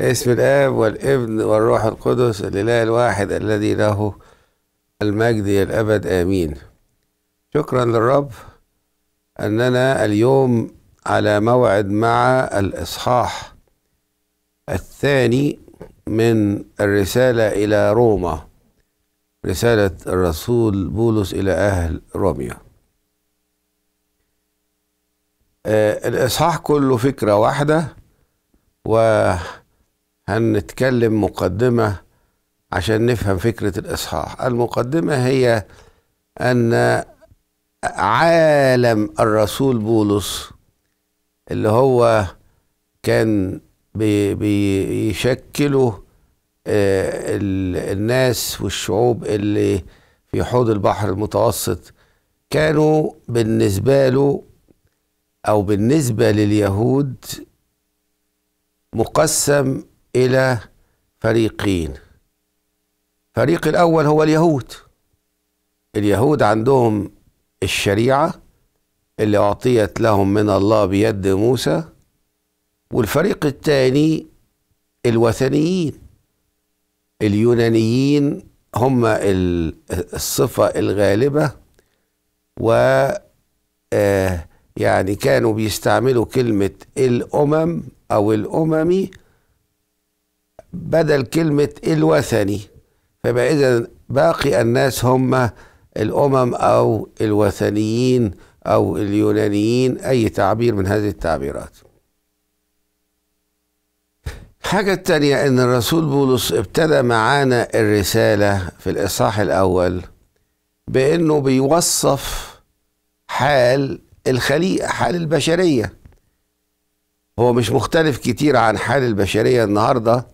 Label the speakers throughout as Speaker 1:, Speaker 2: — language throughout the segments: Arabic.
Speaker 1: اسم الآب والابن والروح القدس الإله الواحد الذي له المجد إلى الأبد آمين شكرا للرب أننا اليوم على موعد مع الإصحاح الثاني من الرسالة إلى روما رسالة الرسول بولس إلى أهل روميا آه، الإصحاح كله فكرة واحدة و هنتكلم مقدمة عشان نفهم فكرة الإصحاح المقدمة هي أن عالم الرسول بولس اللي هو كان بيشكله آه، الناس والشعوب اللي في حوض البحر المتوسط كانوا بالنسبة له أو بالنسبة لليهود مقسم إلى فريقين الفريق الأول هو اليهود اليهود عندهم الشريعة اللي أعطيت لهم من الله بيد موسى والفريق الثاني الوثنيين اليونانيين هم الصفة الغالبة و آه، يعني كانوا بيستعملوا كلمة الأمم أو الأممي بدل كلمة الوثني فبقى إذا باقي الناس هم الأمم أو الوثنيين أو اليونانيين أي تعبير من هذه التعبيرات الحاجة الثانية أن الرسول بولس ابتدى معانا الرسالة في الإصحاح الأول بأنه بيوصف حال الخليقة حال البشرية هو مش مختلف كتير عن حال البشرية النهاردة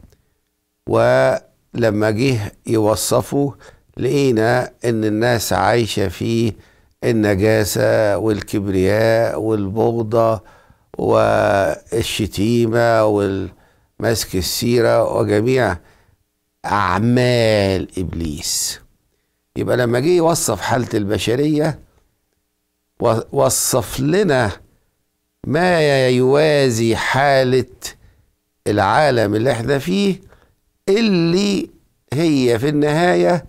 Speaker 1: ولما جه يوصفه لقينا ان الناس عايشه في النجاسه والكبرياء والبغضه والشتيمه والمسك السيره وجميع اعمال ابليس يبقى لما جه يوصف حاله البشريه وصف لنا ما يوازي حاله العالم اللي احنا فيه اللي هي في النهاية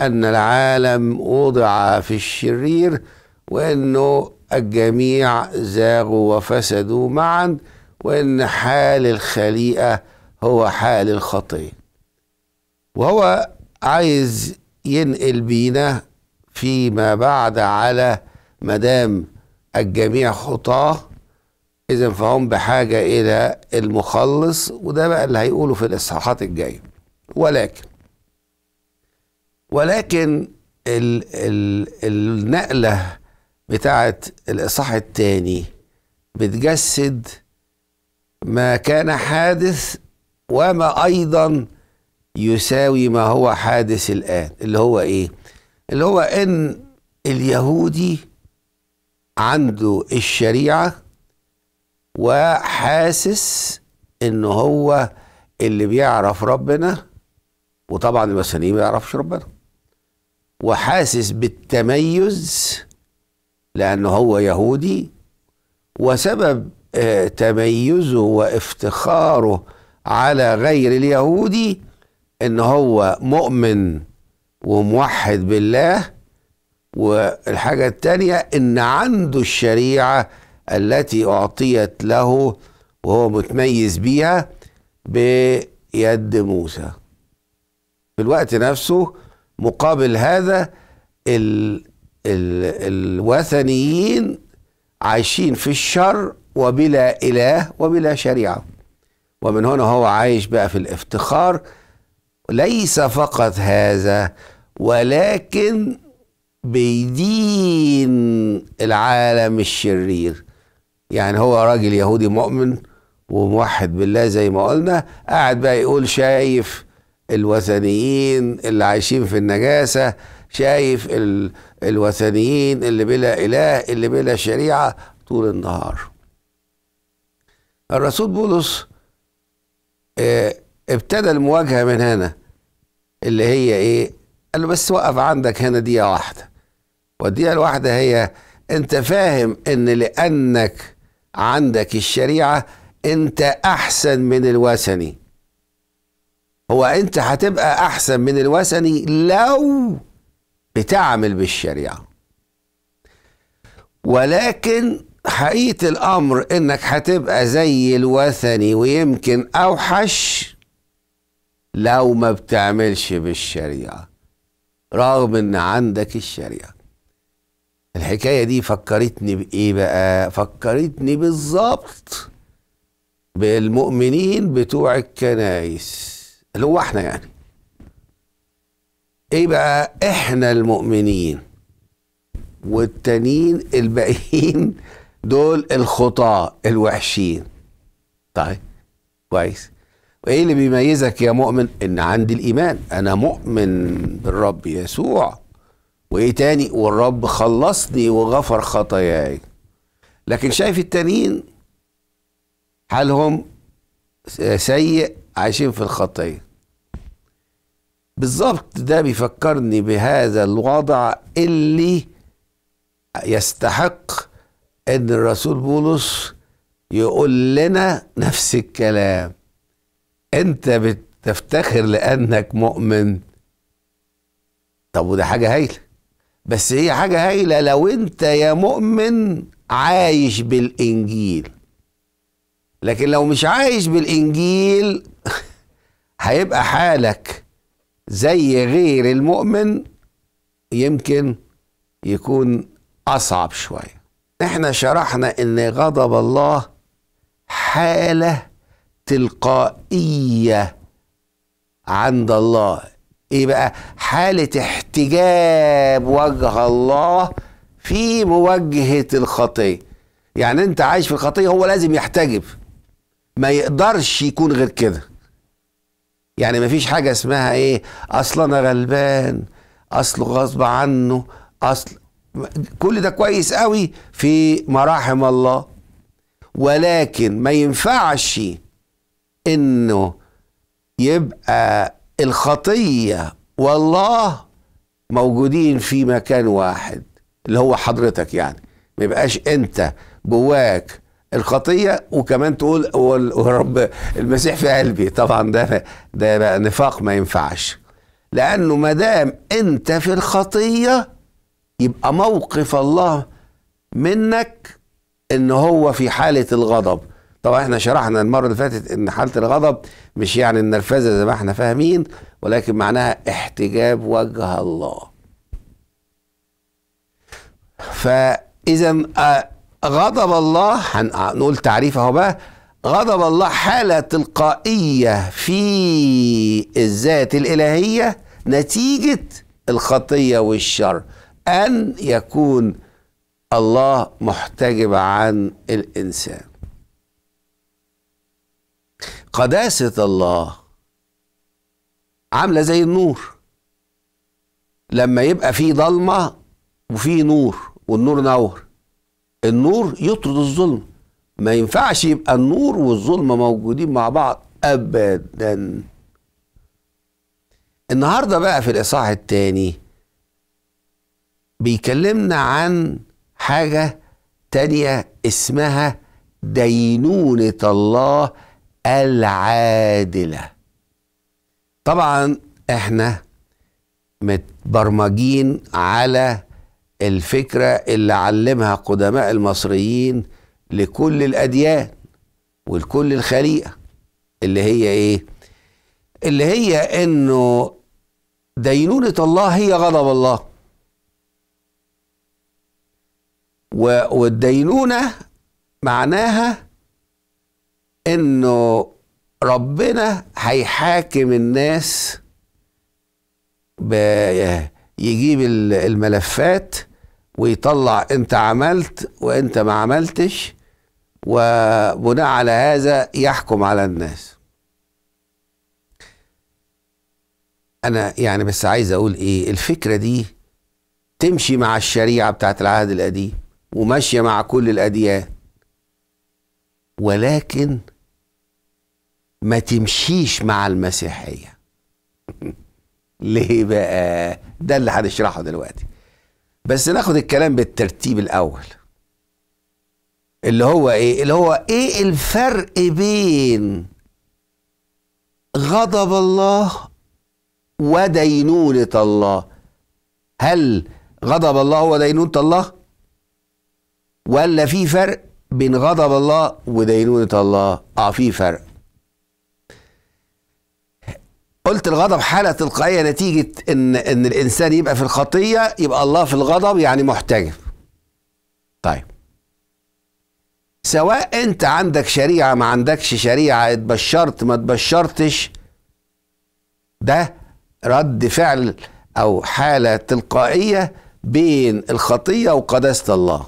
Speaker 1: أن العالم وضع في الشرير وأنه الجميع زاغوا وفسدوا معا وأن حال الخليقة هو حال الخطية وهو عايز ينقل بينا فيما بعد على مدام الجميع خطاه إذا فهم بحاجة إلى المخلص وده بقى اللي هيقوله في الإصحاحات الجاية ولكن ولكن ال ال النقلة بتاعة الإصحاح الثاني بتجسد ما كان حادث وما أيضا يساوي ما هو حادث الآن اللي هو إيه؟ اللي هو إن اليهودي عنده الشريعة وحاسس ان هو اللي بيعرف ربنا وطبعا المسيحيين ما يعرفش ربنا وحاسس بالتميز لأن هو يهودي وسبب آه، تميزه وافتخاره على غير اليهودي ان هو مؤمن وموحد بالله والحاجة الثانيه ان عنده الشريعة التي أعطيت له وهو متميز بيها بيد موسى في الوقت نفسه مقابل هذا ال ال الوثنيين عايشين في الشر وبلا إله وبلا شريعة ومن هنا هو عايش بقى في الافتخار ليس فقط هذا ولكن بيدين العالم الشرير يعني هو راجل يهودي مؤمن وموحد بالله زي ما قلنا قاعد بقى يقول شايف الوثنيين اللي عايشين في النجاسة شايف ال... الوثنيين اللي بلا إله اللي بلا شريعة طول النهار الرسول بولس اه ابتدى المواجهة من هنا اللي هي ايه قال له بس وقف عندك هنا دقيقة واحدة والدقيقة الواحدة هي انت فاهم ان لأنك عندك الشريعة انت احسن من الوثني هو انت هتبقى احسن من الوثني لو بتعمل بالشريعة ولكن حقيقة الامر انك هتبقى زي الوثني ويمكن اوحش لو ما بتعملش بالشريعة رغم ان عندك الشريعه الحكاية دي فكرتني بإيه بقى؟ فكرتني بالظبط بالمؤمنين بتوع الكنايس اللي هو احنا يعني ايه بقى احنا المؤمنين والتانيين الباقيين دول الخطاة الوحشين طيب كويس وايه اللي بيميزك يا مؤمن ان عندي الايمان انا مؤمن بالرب يسوع وايه تاني والرب خلصني وغفر خطاياي لكن شايف التانيين حالهم سيء عايشين في الخطيه بالظبط ده بيفكرني بهذا الوضع اللي يستحق ان الرسول بولس يقول لنا نفس الكلام انت بتفتخر لانك مؤمن طب وده حاجه هايله بس هي حاجة هايلة لو انت يا مؤمن عايش بالانجيل لكن لو مش عايش بالانجيل هيبقى حالك زي غير المؤمن يمكن يكون اصعب شويه احنا شرحنا ان غضب الله حاله تلقائيه عند الله ايه بقى حاله احتجاب وجه الله في مواجهه الخطيه يعني انت عايش في الخطيه هو لازم يحتجب ما يقدرش يكون غير كده يعني ما فيش حاجه اسمها ايه اصل انا غلبان اصل غصب عنه اصل كل ده كويس قوي في مراحم الله ولكن ما ينفعش انه يبقى الخطيه والله موجودين في مكان واحد اللي هو حضرتك يعني ما يبقاش انت جواك الخطيه وكمان تقول ورب المسيح في قلبي طبعا ده ده بقى نفاق ما ينفعش لانه ما دام انت في الخطيه يبقى موقف الله منك ان هو في حاله الغضب طبعا احنا شرحنا المره اللي فاتت ان حاله الغضب مش يعني النرفزه زي ما احنا فاهمين ولكن معناها احتجاب وجه الله فاذا آه، غضب الله هنقول تعريف اهو بقى غضب الله حاله تلقائيه في الذات الالهيه نتيجه الخطيه والشر ان يكون الله محتجب عن الانسان قداسة الله عاملة زي النور لما يبقى في ضلمة وفي نور والنور نور النور يطرد الظلم ما ينفعش يبقى النور والظلم موجودين مع بعض أبدا النهاردة بقى في الإصحاح الثاني بيكلمنا عن حاجة تانية اسمها دينونة الله العادله طبعا احنا متبرمجين على الفكره اللي علمها قدماء المصريين لكل الاديان ولكل الخليقه اللي هي ايه اللي هي انه دينونه الله هي غضب الله والدينونه معناها انه ربنا هيحاكم الناس يجيب الملفات ويطلع انت عملت وانت ما عملتش وبناء على هذا يحكم على الناس انا يعني بس عايز اقول ايه الفكره دي تمشي مع الشريعه بتاعت العهد القديم وماشيه مع كل الاديان ولكن ما تمشيش مع المسيحية ليه بقى ده اللي هنشرحه دلوقتي بس ناخد الكلام بالترتيب الأول اللي هو ايه اللي هو ايه الفرق بين غضب الله ودينونة الله هل غضب الله ودينونة الله ولا في فرق بين غضب الله ودينونة الله اه في فرق قلت الغضب حالة تلقائية نتيجة إن إن الإنسان يبقى في الخطية يبقى الله في الغضب يعني محتجب. طيب. سواء أنت عندك شريعة ما عندكش شريعة اتبشرت ما اتبشرتش ده رد فعل أو حالة تلقائية بين الخطية وقداسة الله.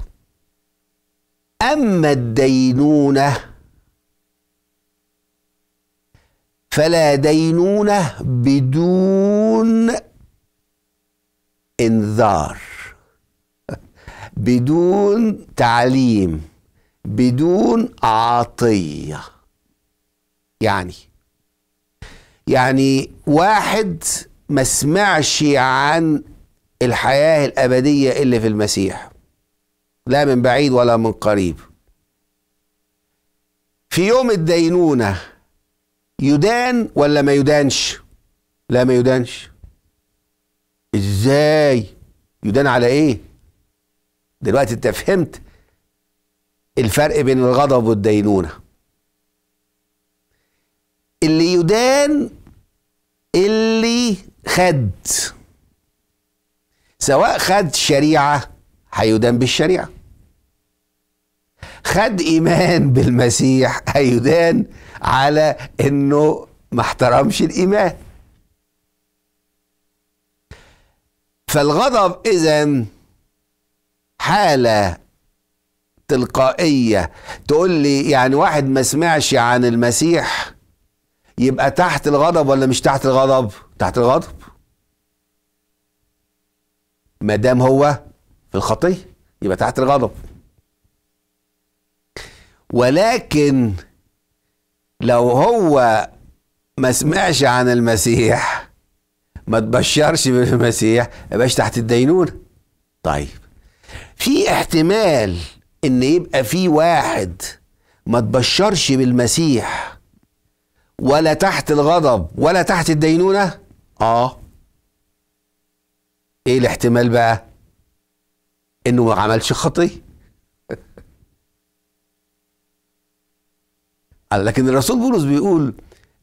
Speaker 1: أما الدينونة فلا دينونة بدون انذار بدون تعليم بدون عطية يعني يعني واحد ما سمعش عن الحياة الأبدية اللي في المسيح لا من بعيد ولا من قريب في يوم الدينونة يدان ولا ما يدانش لا ما يدانش ازاي يدان على ايه دلوقتي انت فهمت الفرق بين الغضب والدينونة اللي يدان اللي خد سواء خد شريعه هيدان بالشريعة خد إيمان بالمسيح هيدان على إنه ما احترمش الإيمان فالغضب إذا حالة تلقائية تقول لي يعني واحد ما سمعش عن المسيح يبقى تحت الغضب ولا مش تحت الغضب؟ تحت الغضب ما دام هو في الخطيه يبقى تحت الغضب ولكن لو هو ما سمعش عن المسيح ما تبشرش بالمسيح يبقاش تحت الدينونة طيب في احتمال ان يبقى في واحد ما تبشرش بالمسيح ولا تحت الغضب ولا تحت الدينونة اه ايه الاحتمال بقى انه ما عملش خطيه لكن الرسول بولس بيقول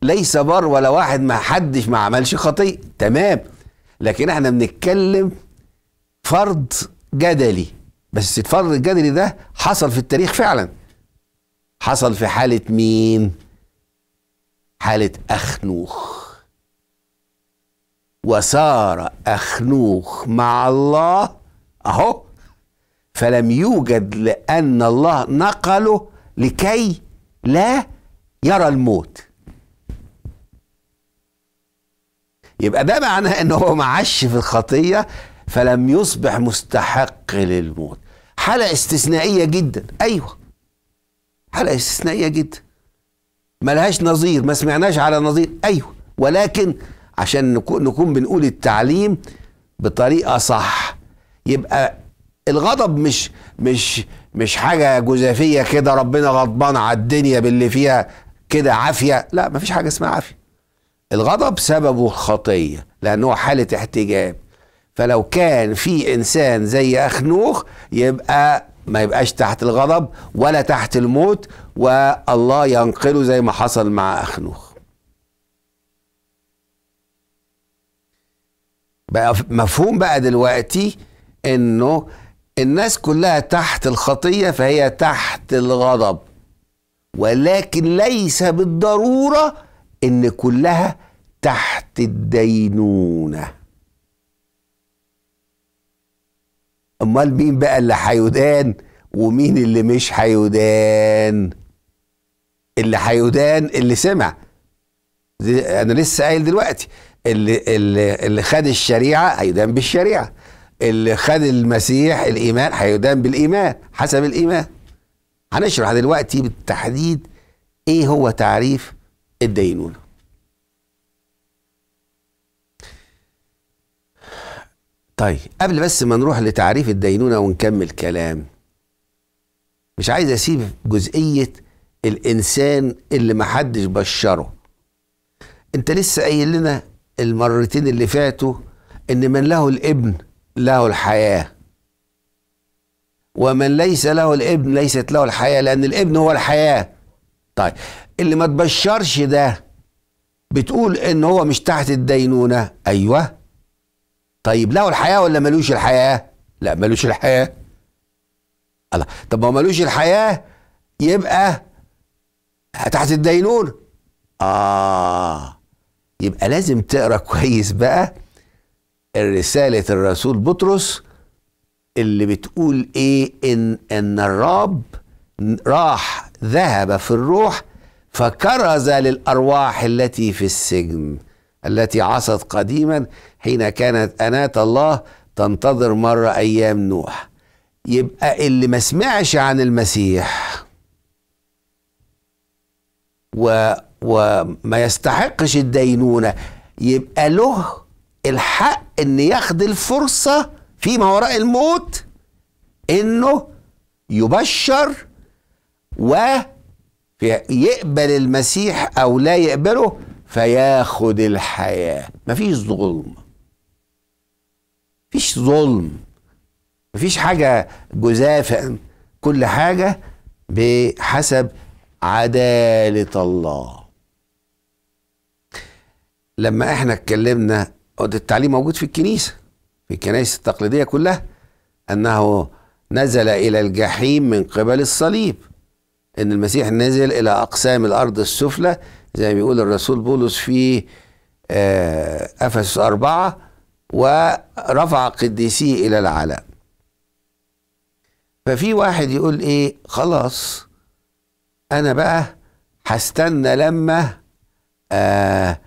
Speaker 1: ليس بر ولا واحد ما حدش ما عملش خطيه تمام لكن احنا بنتكلم فرض جدلي بس الفرض الجدلي ده حصل في التاريخ فعلا حصل في حالة مين حالة أخنوخ وصار أخنوخ مع الله أهو فلم يوجد لأن الله نقله لكي لا يرى الموت يبقى ده معناه ان هو معش في الخطيه فلم يصبح مستحق للموت حاله استثنائيه جدا ايوه حاله استثنائيه جدا ملهاش نظير ما سمعناش على نظير ايوه ولكن عشان نكون, نكون بنقول التعليم بطريقه صح يبقى الغضب مش مش مش حاجه جزافيه كده ربنا غضبان على الدنيا باللي فيها كده عافيه لا مفيش حاجه اسمها عافيه الغضب سببه الخطيه لانه حاله احتجاب فلو كان في انسان زي اخنوخ يبقى ما يبقاش تحت الغضب ولا تحت الموت والله ينقله زي ما حصل مع اخنوخ بقى مفهوم بقى دلوقتي انه الناس كلها تحت الخطية فهي تحت الغضب ولكن ليس بالضرورة إن كلها تحت الدينونة أمال مين بقى اللي حيودان ومين اللي مش حيودان اللي حيودان اللي سمع أنا لسه قايل دلوقتي اللي اللي اللي خد الشريعة هيدان بالشريعة اللي خد المسيح الايمان هيدان بالايمان حسب الايمان هنشرح دلوقتي بالتحديد ايه هو تعريف الدينونه طيب قبل بس ما نروح لتعريف الدينونه ونكمل كلام مش عايز اسيب جزئيه الانسان اللي محدش بشره انت لسه قايل لنا المرتين اللي فاتوا ان من له الابن له الحياه ومن ليس له الابن ليست له الحياه لان الابن هو الحياه طيب اللي ما تبشرش ده بتقول ان هو مش تحت الدينونه ايوه طيب له الحياه ولا ملوش الحياه لا ملوش الحياه الله طب ما ملوش الحياه يبقى تحت الدينونه اه يبقى لازم تقرا كويس بقى رسالة الرسول بطرس اللي بتقول ايه ان ان الرب راح ذهب في الروح فكرز للارواح التي في السجن التي عصت قديما حين كانت انات الله تنتظر مره ايام نوح يبقى اللي ما سمعش عن المسيح و وما يستحقش الدينونه يبقى له الحق ان ياخد الفرصه فيما وراء الموت انه يبشر و يقبل المسيح او لا يقبله فياخد الحياه مفيش ظلم مفيش ظلم مفيش حاجه جزافه كل حاجه بحسب عداله الله لما احنا اتكلمنا ده التعليم موجود في الكنيسة في الكنائس التقليدية كلها أنه نزل إلى الجحيم من قبل الصليب ان المسيح نزل الى اقسام الارض السفلى زي ما بيقول الرسول بولس في آه، افسس اربعه ورفع قديسيه الى العلاء ففي واحد يقول ايه خلاص انا بقى هستنى لما آه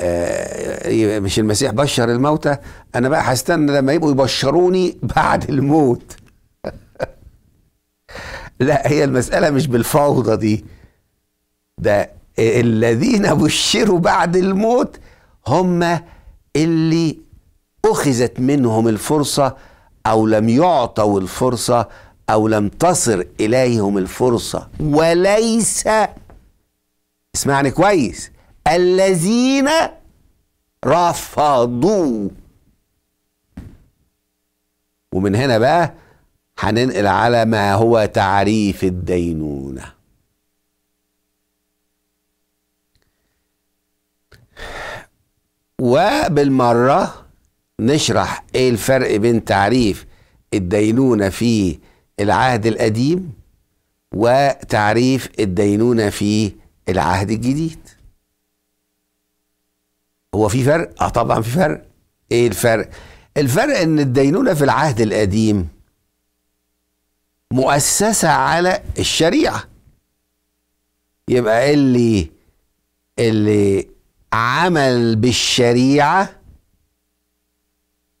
Speaker 1: آه، آه، مش المسيح بشر الموتى انا بقى هستنى لما يبقوا يبشروني بعد الموت لا هي المسألة مش بالفوضى دي ده الذين بشروا بعد الموت هم اللي أخذت منهم الفرصة أو لم يعطوا الفرصة أو لم تصر إليهم الفرصة وليس اسمعني كويس الذين رفضوا ومن هنا بقى هننقل على ما هو تعريف الدينونه وبالمره نشرح ايه الفرق بين تعريف الدينونه في العهد القديم وتعريف الدينونه في العهد الجديد هو في فرق؟ اه طبعا في فرق ايه الفرق؟ الفرق ان الدينونة في العهد القديم مؤسسة على الشريعة يبقى اللي اللي عمل بالشريعة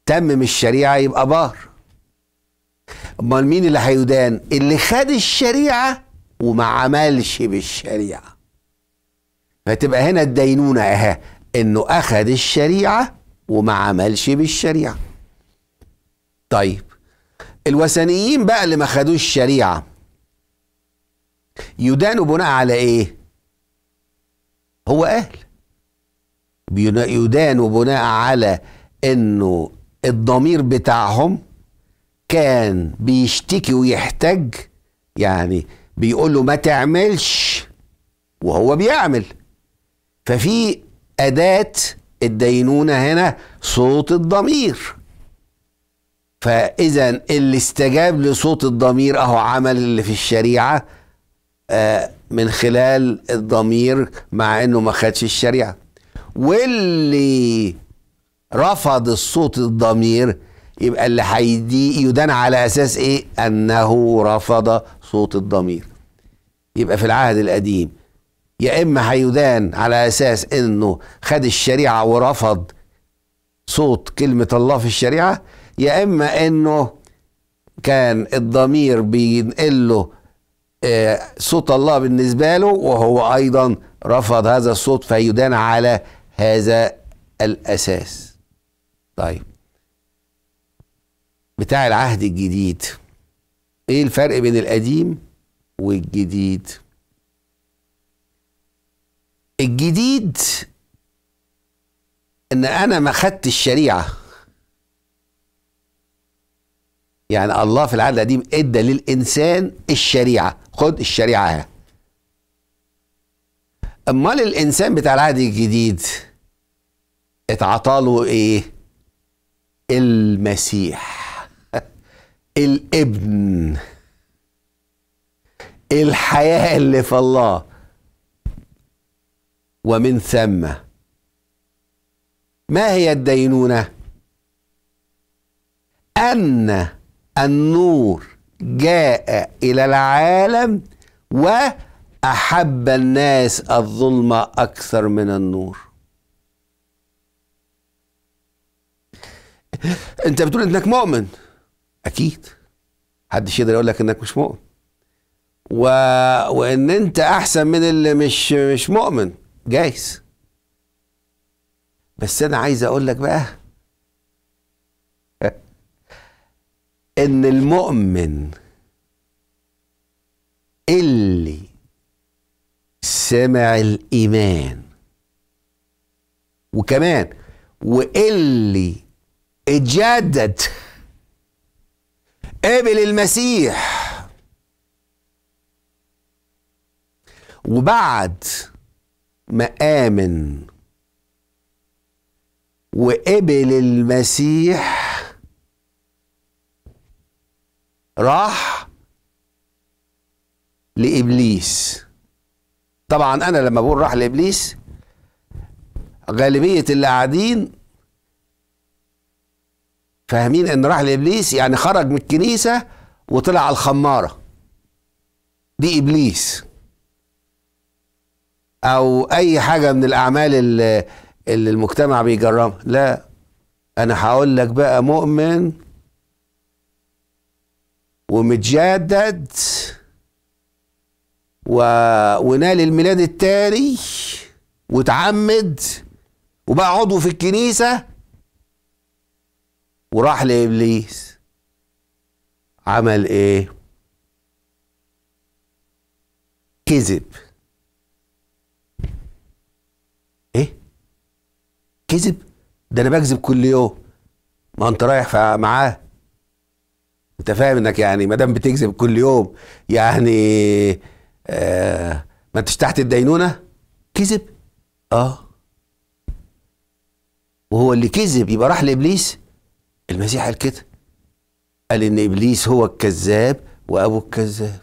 Speaker 1: تمم الشريعة يبقى بار امال مين اللي هيدان اللي خد الشريعة وما عملش بالشريعة فتبقى هنا الدينونة اهي انه اخذ الشريعه وما عملش بالشريعه طيب الوثنيين بقى اللي ما خدوش الشريعه يدانوا بناء على ايه هو قال يدانوا بناء على انه الضمير بتاعهم كان بيشتكي ويحتج يعني بيقول له ما تعملش وهو بيعمل ففي أداة الدينونة هنا صوت الضمير فإذا اللي استجاب لصوت الضمير أهو عمل اللي في الشريعة آه، من خلال الضمير مع إنه ما خدش الشريعة واللي رفض الصوت الضمير يبقى اللي هيدي يدان على أساس إيه؟ أنه رفض صوت الضمير يبقى في العهد القديم يا اما هيدان على اساس انه خد الشريعه ورفض صوت كلمه الله في الشريعه يا اما انه كان الضمير بينقل له آه، صوت الله بالنسبه له وهو ايضا رفض هذا الصوت فيدان على هذا الاساس طيب بتاع العهد الجديد ايه الفرق بين القديم والجديد الجديد ان انا ما خدت الشريعه يعني الله في العهد القديم ادى للانسان الشريعه خد الشريعه اهي امال الانسان بتاع العهد الجديد اتعطاله ايه المسيح الابن الحياه اللي في الله ومن ثم ما هي الدينونة؟ أن النور جاء إلى العالم وأحب الناس الظلم أكثر من النور أنت بتقول إنك مؤمن أكيد حدش يقدر يقول لك إنك مش مؤمن و... وإن أنت أحسن من اللي مش مش مؤمن جايز بس انا عايز اقول لك بقى ان المؤمن اللي سمع الايمان وكمان واللي اتجدد قبل المسيح وبعد مآمن وقبل المسيح راح لإبليس طبعا أنا لما بقول راح لإبليس غالبية اللي قاعدين فاهمين إن راح لإبليس يعني خرج من الكنيسة وطلع على الخمارة دي إبليس او اي حاجه من الاعمال اللي, اللي المجتمع بيجرمها لا انا هقول لك بقى مؤمن ومتجدد و... ونال الميلاد التاني واتعمد وبقى عضو في الكنيسة وراح لإبليس عمل إيه؟ كذب كذب ده انا بكذب كل يوم ما انت رايح معاه انت فاهم انك يعني ما دام بتكذب كل يوم يعني آه ما انتش تحت الدينونه كذب اه وهو اللي كذب يبقى راح لابليس المسيح قال كده قال ان ابليس هو الكذاب وابو الكذاب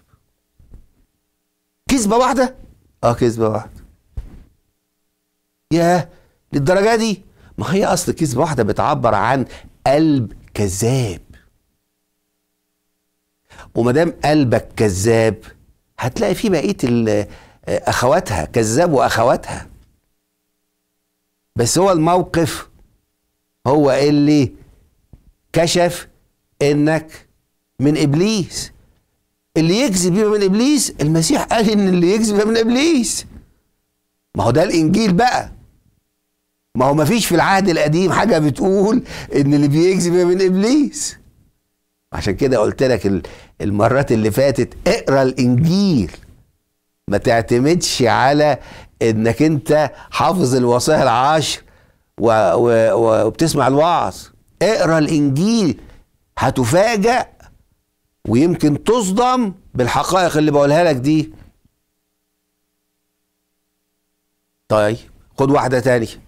Speaker 1: كذبه واحده اه كذبه واحده ياه للدرجه دي ما هي اصل كذبه واحده بتعبر عن قلب كذاب وما دام قلبك كذاب هتلاقي فيه بقيه اخواتها كذاب واخواتها بس هو الموقف هو اللي كشف انك من ابليس اللي يكذب يبقى من ابليس المسيح قال ان اللي يكذب من ابليس ما هو ده الانجيل بقى ما هو ما فيش في العهد القديم حاجة بتقول إن اللي بيكذب من إبليس عشان كده قلت لك المرات اللي فاتت اقرا الإنجيل ما تعتمدش على إنك أنت حافظ الوصايا العشر و... و... وبتسمع الوعظ اقرا الإنجيل هتفاجأ ويمكن تصدم بالحقائق اللي بقولها لك دي طيب خد واحدة تانية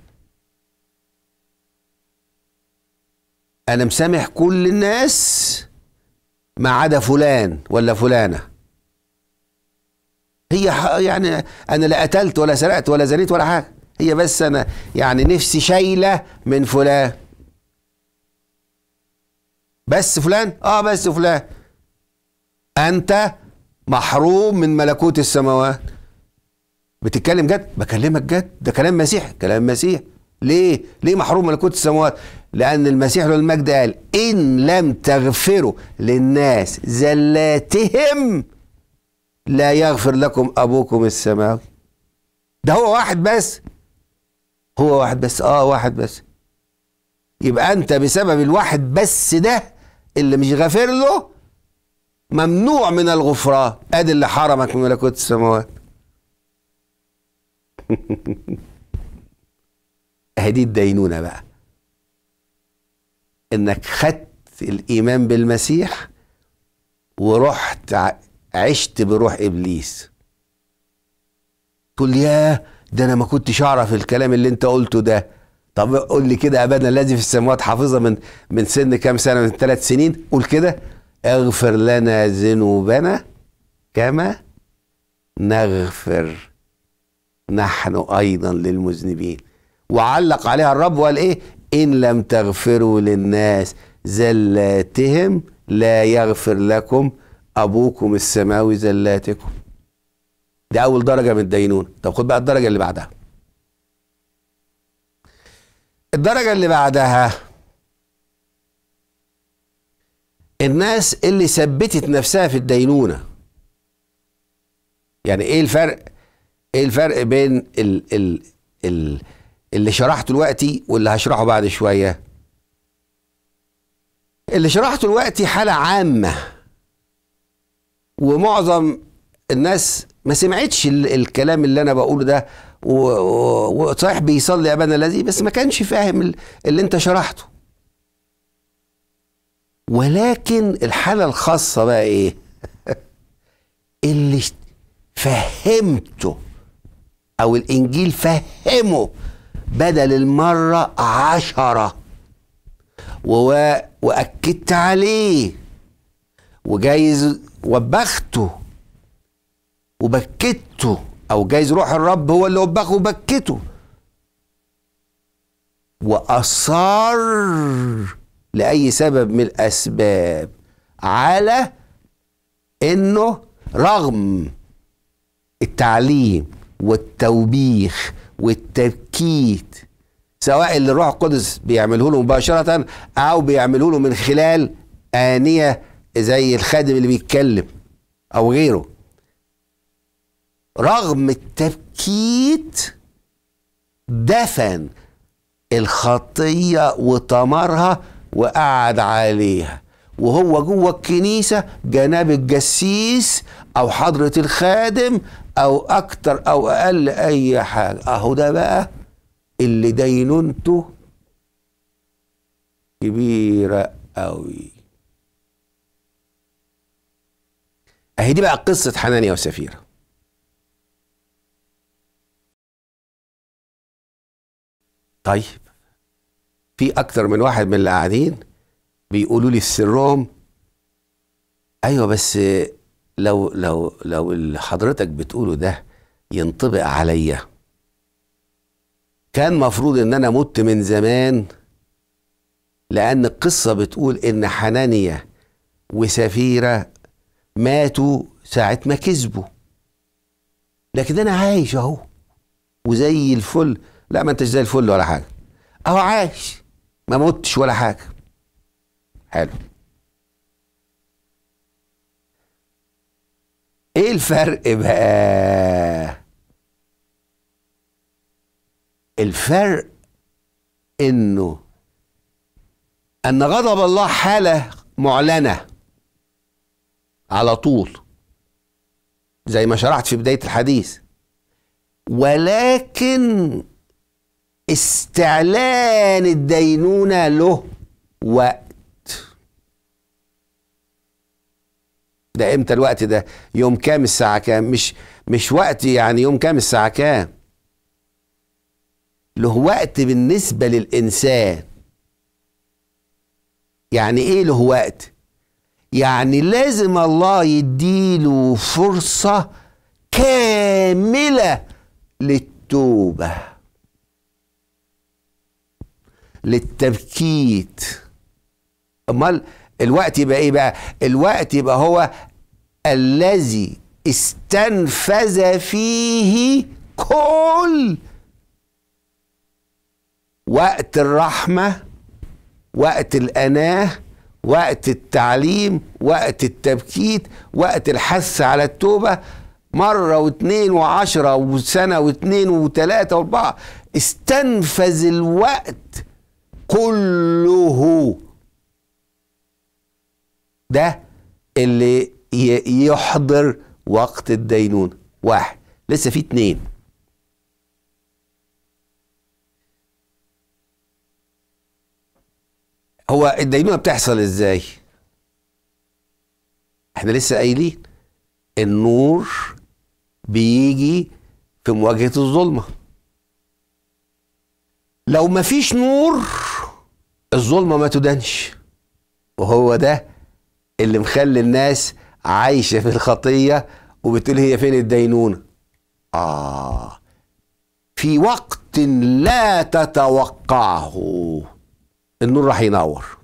Speaker 1: انا مسامح كل الناس ما عدا فلان ولا فلانه هي يعني انا لا قتلت ولا سرقت ولا زنيت ولا حاجه هي بس انا يعني نفسي شايله من فلان بس فلان اه بس فلان انت محروم من ملكوت السماوات بتتكلم جد بكلمك جد ده كلام مسيحي كلام مسيحي ليه ليه محروم ملكوت السماوات لأن المسيح له المجد قال إن لم تغفروا للناس زلاتهم لا يغفر لكم أبوكم السماوي ده هو واحد بس هو واحد بس آه واحد بس يبقى أنت بسبب الواحد بس ده اللي مش غافر له ممنوع من الغفران ادي اللي حرمك من ملكوت السماوات هدي الدينونة بقى انك خدت الايمان بالمسيح ورحت عشت بروح ابليس تقول ياه ده انا ما كنتش اعرف الكلام اللي انت قلته ده طب قول لي كده ابدا الذي في السماوات حافظه من من سن كام سنه من ثلاث سنين قول كده اغفر لنا ذنوبنا كما نغفر نحن ايضا للمذنبين وعلق عليها الرب وقال ايه ان لم تغفروا للناس زلاتهم لا يغفر لكم ابوكم السماوي زلاتكم دي اول درجه من الدينونه طب خد بقى الدرجه اللي بعدها الدرجه اللي بعدها الناس اللي ثبتت نفسها في الدينونه يعني ايه الفرق ايه الفرق بين ال ال ال اللي شرحته دلوقتي واللي هشرحه بعد شوية اللي شرحته دلوقتي حالة عامة ومعظم الناس ما سمعتش الكلام اللي انا بقوله ده وصحيح بيصلي ابانا الذي بس ما كانش فاهم اللي انت شرحته ولكن الحاله الخاصه بقى ايه اللي فهمته او الانجيل فهمه بدل المرة عشرة و... وأكدت عليه وجايز وبخته وبكته أو جايز روح الرب هو اللي وبخه وبكته وأصر لأي سبب من الأسباب على إنه رغم التعليم والتوبيخ والتركيز تأكيد سواء اللي الروح القدس بيعمله له مباشرة أو بيعمله له من خلال آنية زي الخادم اللي بيتكلم أو غيره رغم التبكيت دفن الخطية وتمرها وقعد عليها وهو جوه الكنيسة جناب الجسيس أو حضرة الخادم أو أكتر أو أقل أي حاجة أهو ده بقى اللي دينونته كبيرة قوي اهي دي بقى قصة حنانيا وسفيرة طيب في اكتر من واحد من اللي قاعدين بيقولوا لي السروم ايوه بس لو لو لو اللي حضرتك بتقوله ده ينطبق عليا كان مفروض ان انا مت من زمان لان القصة بتقول ان حنانية وسفيرة ماتوا ساعة ما كذبوا لكن انا عايش اهو وزي الفل لا ما انتش زي الفل ولا حاجة اهو عايش ما متش ولا حاجة حلو ايه الفرق بقى الفرق انه ان غضب الله حاله معلنه على طول زي ما شرحت في بدايه الحديث ولكن استعلان الدينونه له وقت ده امتى الوقت ده يوم كام الساعه كام مش مش وقت يعني يوم كام الساعه كام له وقت بالنسبة للإنسان يعني إيه له وقت؟ يعني لازم الله يديله فرصة كاملة للتوبة للتبكيت أمال الوقت يبقى إيه بقى؟ الوقت يبقى هو الذي استنفذ فيه كل وقت الرحمه وقت الاناه وقت التعليم وقت التبكيت وقت الحث على التوبه مرة واثنين وعشرة وسنة واثنين وثلاثة واربعة استنفذ الوقت كله ده اللي يحضر وقت الدينونة واحد لسه في اثنين هو الدينونه بتحصل ازاي احنا لسه قايلين النور بيجي في مواجهه الظلمه لو مفيش نور الظلمه ما تدانش وهو ده اللي مخلي الناس عايشه في الخطيه وبتقول هي فين الدينونه اه في وقت لا تتوقعه النور راح ينور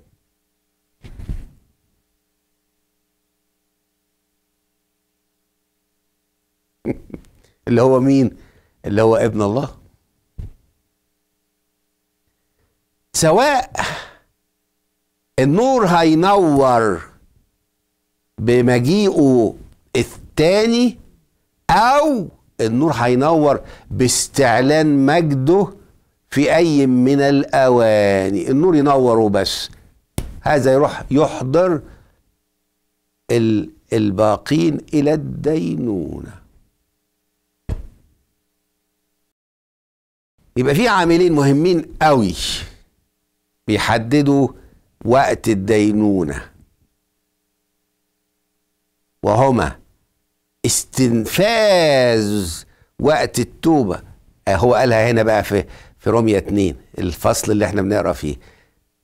Speaker 1: اللي هو مين اللي هو ابن الله سواء النور هينور بمجيئه الثاني او النور هينور باستعلان مجده في أي من الأواني النور ينور وبس هذا يروح يحضر الباقين إلى الدينونة يبقى في عاملين مهمين قوي بيحددوا وقت الدينونة وهما استنفاذ وقت التوبة هو قالها هنا بقى في في رومية 2 الفصل اللي احنا بنقرا فيه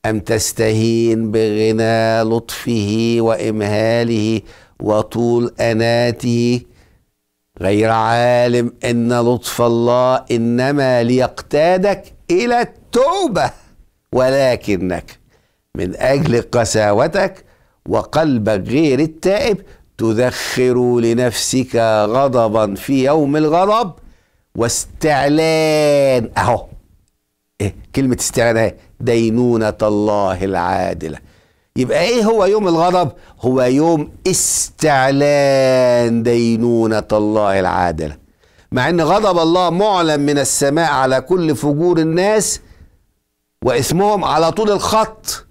Speaker 1: أم تستهين بغنى لطفه وإمهاله وطول أناته غير عالم أن لطف الله إنما ليقتادك إلى التوبة ولكنك من أجل قساوتك وقلبك غير التائب تذخر لنفسك غضبا في يوم الغضب واستعلان أهو إيه كلمة استعانة إيه؟ دينونة الله العادلة يبقى إيه هو يوم الغضب هو يوم استعلان دينونة الله العادلة مع أن غضب الله معلن من السماء على كل فجور الناس واسمهم على طول الخط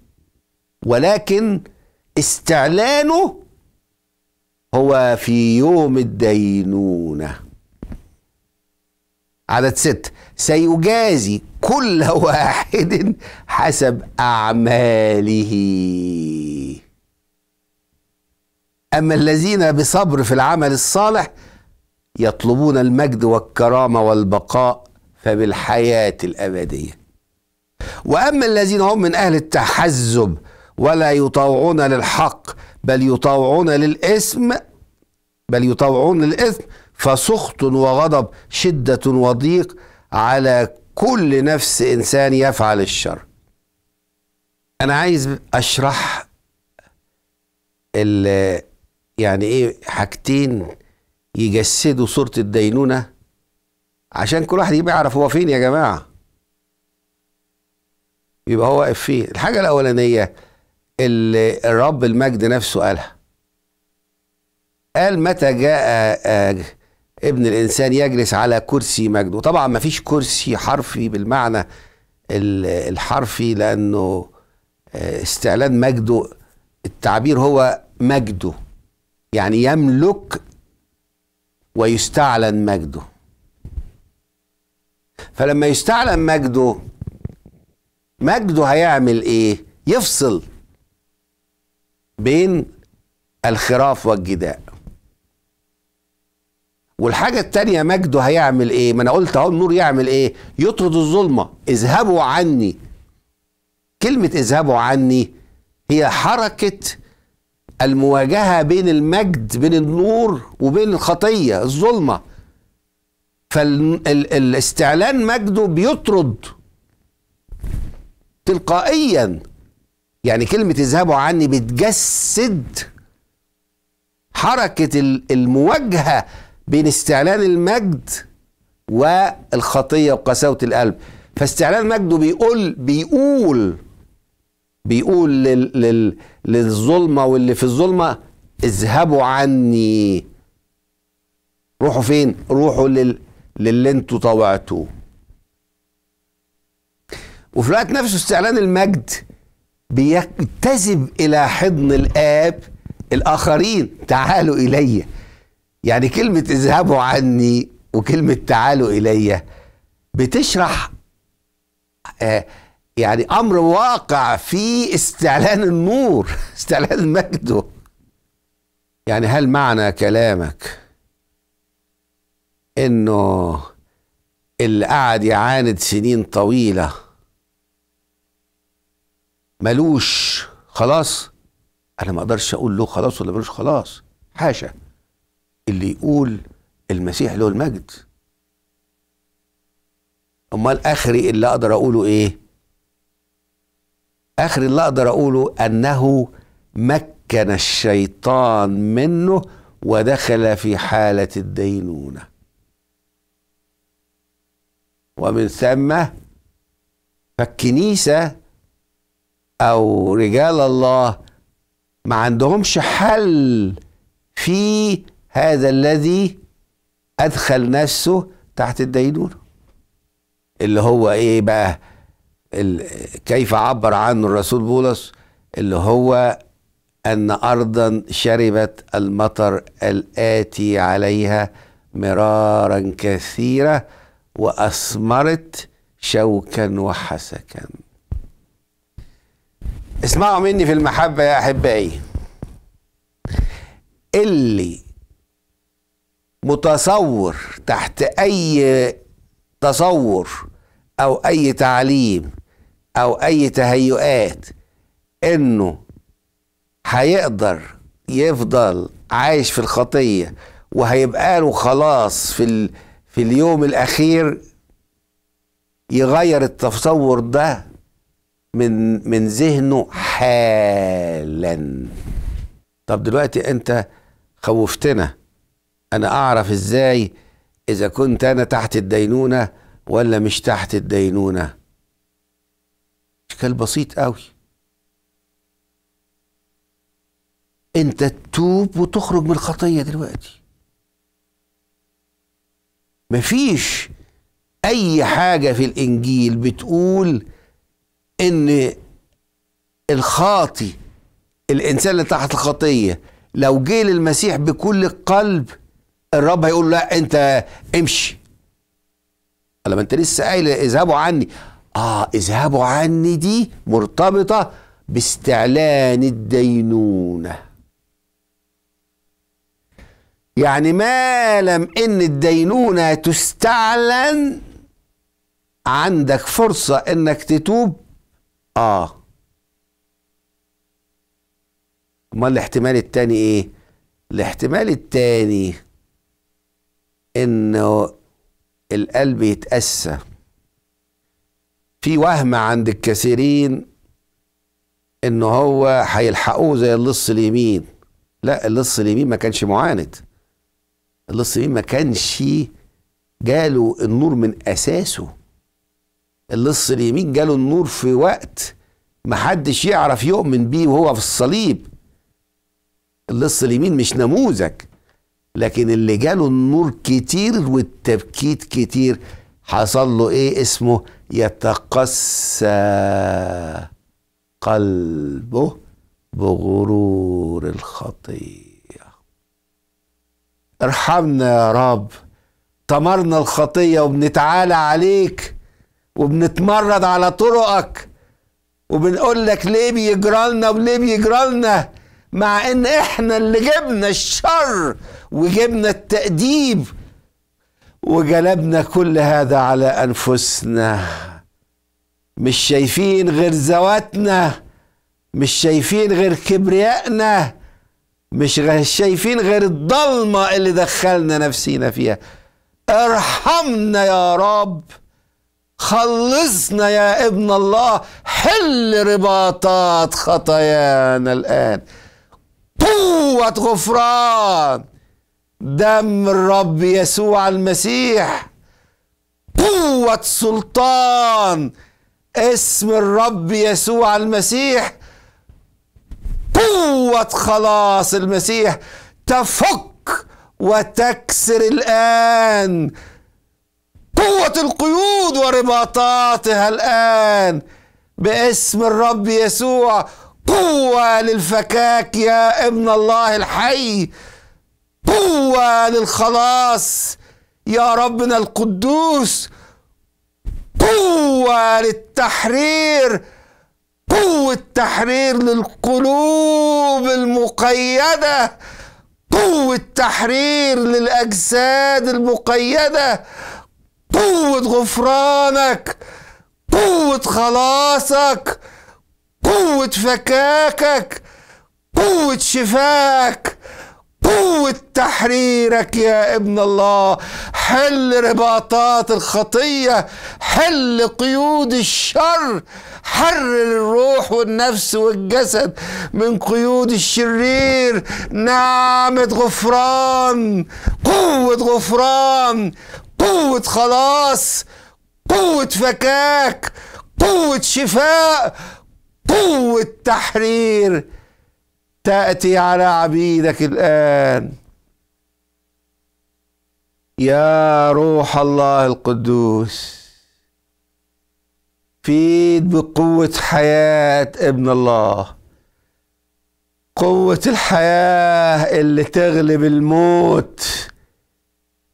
Speaker 1: ولكن استعلانه هو في يوم الدينونه عدد ست سيجازي كل واحد حسب اعماله اما الذين بصبر في العمل الصالح يطلبون المجد والكرامه والبقاء فبالحياه الابديه واما الذين هم من اهل التحزب ولا يطوعون للحق بل يطوعون للإثم بل يطوعون للإثم فسخط وغضب شدة وضيق على كل نفس انسان يفعل الشر انا عايز اشرح ال يعني ايه حاجتين يجسدوا صوره الدينونه عشان كل واحد يبقى يعرف هو فين يا جماعه يبقى هو واقف فين الحاجه الاولانيه اللي الرب المجد نفسه قالها قال متى جاء آه، ابن الانسان يجلس على كرسي مجد وطبعا ما فيش كرسي حرفي بالمعنى الحرفي لانه آه، استعلان مجده التعبير هو مجده يعني يملك ويستعلن مجده فلما يستعلن مجده مجده هيعمل ايه يفصل بين الخراف والجداء والحاجة التانية مجده هيعمل ايه ما انا قلت اهو النور يعمل ايه يطرد الظلمة اذهبوا عني كلمة اذهبوا عني هي حركة المواجهة بين المجد بين النور وبين الخطية الظلمة فالاستعلان مجده بيطرد تلقائيا يعني كلمة اذهبوا عني بتجسد حركة المواجهة بين استعلان المجد والخطية وقساوة القلب فاستعلان مجده بيقول بيقول بيقول لل لل للظلمة واللي في الظلمة اذهبوا عني روحوا فين روحوا لل للي انتوا طوعتوه وفي الوقت نفسه استعلان المجد بيجتذب الى حضن الاب الاخرين تعالوا الي يعني كلمة اذهبوا عني وكلمة تعالوا إلي بتشرح آه، يعني أمر واقع في استعلان النور استعلان مجده يعني هل معنى كلامك إنه اللي قعد يعاند سنين طويلة ملوش خلاص أنا ما أقدرش أقول له خلاص ولا ملوش خلاص حاشا اللي يقول المسيح له المجد امال اخري اللي اقدر اقوله ايه اخري اللي اقدر اقوله انه مكن الشيطان منه ودخل في حاله الدينونه ومن ثم فالكنيسه او رجال الله ما عندهمش حل في هذا الذي أدخل نفسه تحت الدينونة اللي هو إيه بقى كيف عبر عنه الرسول بولس اللي هو أن أرضا شربت المطر الآتي عليها مرارا كثيرة وأثمرت شوكا وحسكا اسمعوا مني في المحبة يا أحبائي اللي متصور تحت اي تصور او اي تعليم او اي تهيؤات انه هيقدر يفضل عايش في الخطيه وهيبقى له خلاص في ال... في اليوم الاخير يغير التصور ده من من ذهنه حالا طب دلوقتي انت خوفتنا انا اعرف ازاي اذا كنت انا تحت الدينونه ولا مش تحت الدينونه اشكال بسيط قوي انت تتوب وتخرج من الخطيه دلوقتي مفيش اي حاجه في الانجيل بتقول ان الخاطي الانسان اللي تحت الخطيه لو جه للمسيح بكل قلب الرب هيقول له لا انت امشي قال ما انت لسه قايل اذهبوا عني اه اذهبوا عني دي مرتبطه باستعلان الدينونه يعني ما لم ان الدينونه تستعلن عندك فرصه انك تتوب اه امال الاحتمال التاني ايه الاحتمال التاني انه القلب يتأسى في وهم عند الكثيرين ان هو هيلحقوه زي اللص اليمين لا اللص اليمين ما كانش معاند اللص اليمين ما كانش جاله النور من اساسه اللص اليمين جاله النور في وقت محدش يعرف يؤمن بيه وهو في الصليب اللص اليمين مش نموذج لكن اللي جاله النور كتير والتبكيت كتير حصل له ايه اسمه يتقسى قلبه بغرور الخطيه ارحمنا يا رب طمرنا الخطيه وبنتعالى عليك وبنتمرد على طرقك وبنقول لك ليه بيجرالنا وليه بيجرالنا مع ان احنا اللي جبنا الشر وجبنا التأديب وجلبنا كل هذا على انفسنا مش شايفين غير ذواتنا مش شايفين غير كبريائنا مش شايفين غير الضلمة اللي دخلنا نفسينا فيها ارحمنا يا رب خلصنا يا ابن الله حل رباطات خطايانا الآن قوة غفران دم الرب يسوع المسيح قوة سلطان اسم الرب يسوع المسيح قوة خلاص المسيح تفك وتكسر الآن قوة القيود ورباطاتها الآن باسم الرب يسوع قوة للفكاك يا ابن الله الحي قوة للخلاص يا ربنا القدوس قوة للتحرير قوة تحرير للقلوب المقيدة قوة تحرير للأجساد المقيدة قوة غفرانك قوة خلاصك قوة فكاكك قوة شفاك قوة تحريرك يا ابن الله حل رباطات الخطية حل قيود الشر حرر الروح والنفس والجسد من قيود الشرير نعمة غفران قوة غفران قوة خلاص قوة فكاك قوة شفاء قوة تحرير تأتي على عبيدك الآن يا روح الله القدوس فيد بقوة حياة ابن الله قوة الحياة اللي تغلب الموت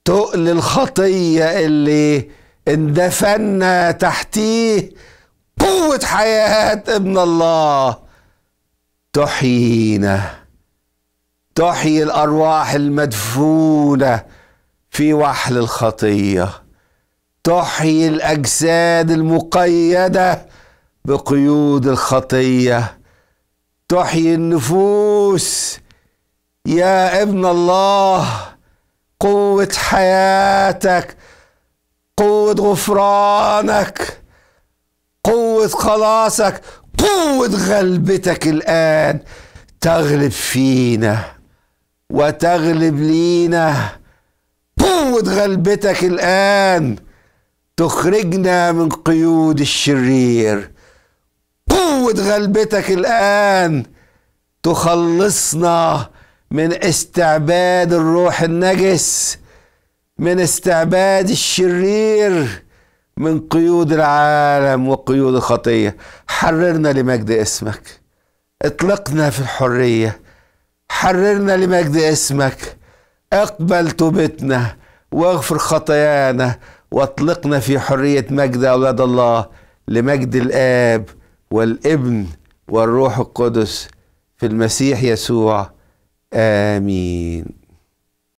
Speaker 1: تقل الخطية اللي اندفنا تحتيه قوة حياة ابن الله تحيينا تحيي الأرواح المدفونة في وحل الخطية تحيي الأجساد المقيدة بقيود الخطية تحيي النفوس يا ابن الله قوة حياتك قوة غفرانك قوة خلاصك قوة غلبتك الآن تغلب فينا وتغلب لينا قوة غلبتك الآن تخرجنا من قيود الشرير قوة غلبتك الآن تخلصنا من استعباد الروح النجس من استعباد الشرير من قيود العالم وقيود الخطية حررنا لمجد اسمك اطلقنا في الحرية حررنا لمجد اسمك اقبل توبتنا واغفر خطايانا واطلقنا في حرية مجد أولاد الله لمجد الآب والابن والروح القدس في المسيح يسوع آمين